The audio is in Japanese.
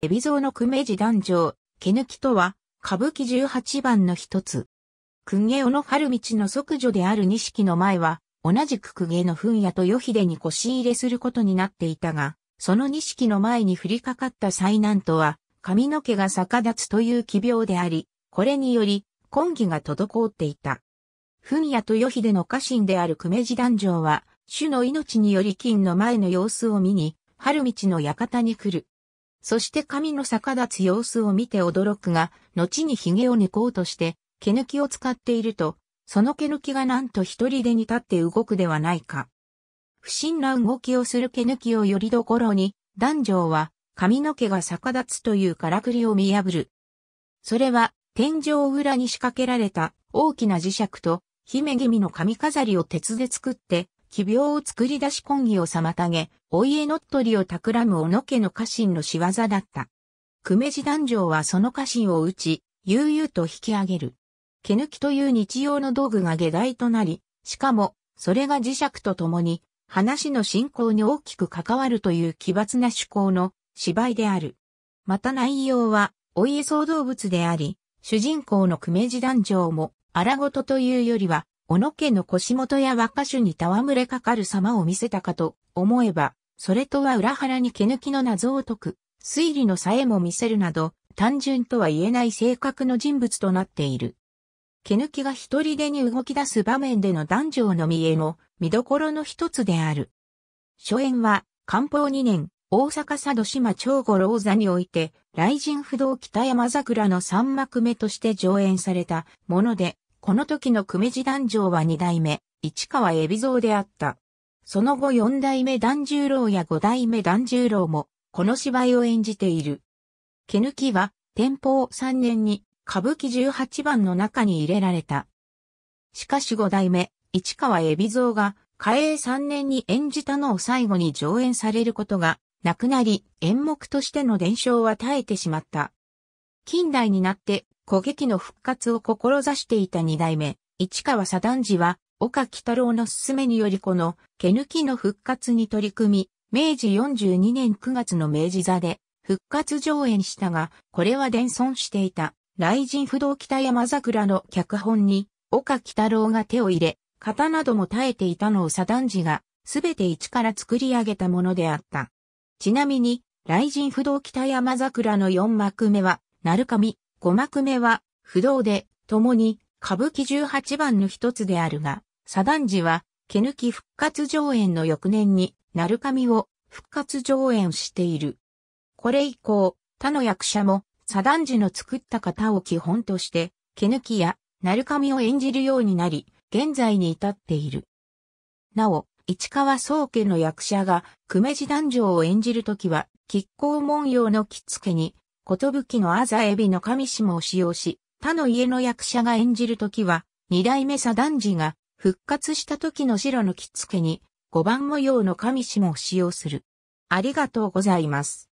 海老蔵の久米寺壇上、毛抜きとは、歌舞伎18番の一つ。久家尾の春道の即女である錦の前は、同じく久家の噴野と与秀に腰入れすることになっていたが、その錦の前に降りかかった災難とは、髪の毛が逆立つという奇病であり、これにより、根気が滞っていた。噴野と与秀の家臣である久米寺壇上は、主の命により金の前の様子を見に、春道の館に来る。そして髪の逆立つ様子を見て驚くが、後に髭を抜こうとして、毛抜きを使っていると、その毛抜きがなんと一人でに立って動くではないか。不審な動きをする毛抜きをよりどころに、男女は髪の毛が逆立つというからくりを見破る。それは天井裏に仕掛けられた大きな磁石と姫君の髪飾りを鉄で作って奇病を作り出し婚儀を妨げ、お家乗っ取りを企む小野家の家臣の仕業だった。久米寺壇上はその家臣を打ち、悠々と引き上げる。毛抜きという日用の道具が下台となり、しかも、それが磁石とともに、話の進行に大きく関わるという奇抜な趣向の芝居である。また内容は、お家騒動物であり、主人公の久米寺壇上も、荒事というよりは、小野家の腰元や若手に戯れかかる様を見せたかと思えば、それとは裏腹に毛抜きの謎を解く、推理のさえも見せるなど、単純とは言えない性格の人物となっている。毛抜きが一人でに動き出す場面での男女の見えも見どころの一つである。初演は、官報2年、大阪佐渡島長五郎座において、雷神不動北山桜の三幕目として上演されたもので、この時の久米次壇上は二代目、市川海老蔵であった。その後四代目團十郎や五代目團十郎も、この芝居を演じている。毛抜きは、天保3年に、歌舞伎18番の中に入れられた。しかし五代目、市川海老蔵が、嘉永3年に演じたのを最後に上演されることが、なくなり、演目としての伝承は絶えてしまった。近代になって古劇の復活を志していた二代目、市川左段次は、岡北太郎の勧めによりこの、毛抜きの復活に取り組み、明治42年9月の明治座で、復活上演したが、これは伝存していた、雷神不動北山桜の脚本に、岡北太郎が手を入れ、型なども耐えていたのを左段次が、すべて一から作り上げたものであった。ちなみに、雷神不動北山桜の4幕目は、鳴神、五幕目は不動で、共に歌舞伎十八番の一つであるが、左段寺は、毛抜き復活上演の翌年に、鳴神を復活上演している。これ以降、他の役者も、左段寺の作った型を基本として、毛抜きや鳴神を演じるようになり、現在に至っている。なお、市川宗家の役者が、久米寺団女を演じるときは、亀甲文様の着付けに、ことぶきのあざえびの神下を使用し、他の家の役者が演じるときは、二代目左男児が復活した時の白の着付けに、五番模様の神氏を使用する。ありがとうございます。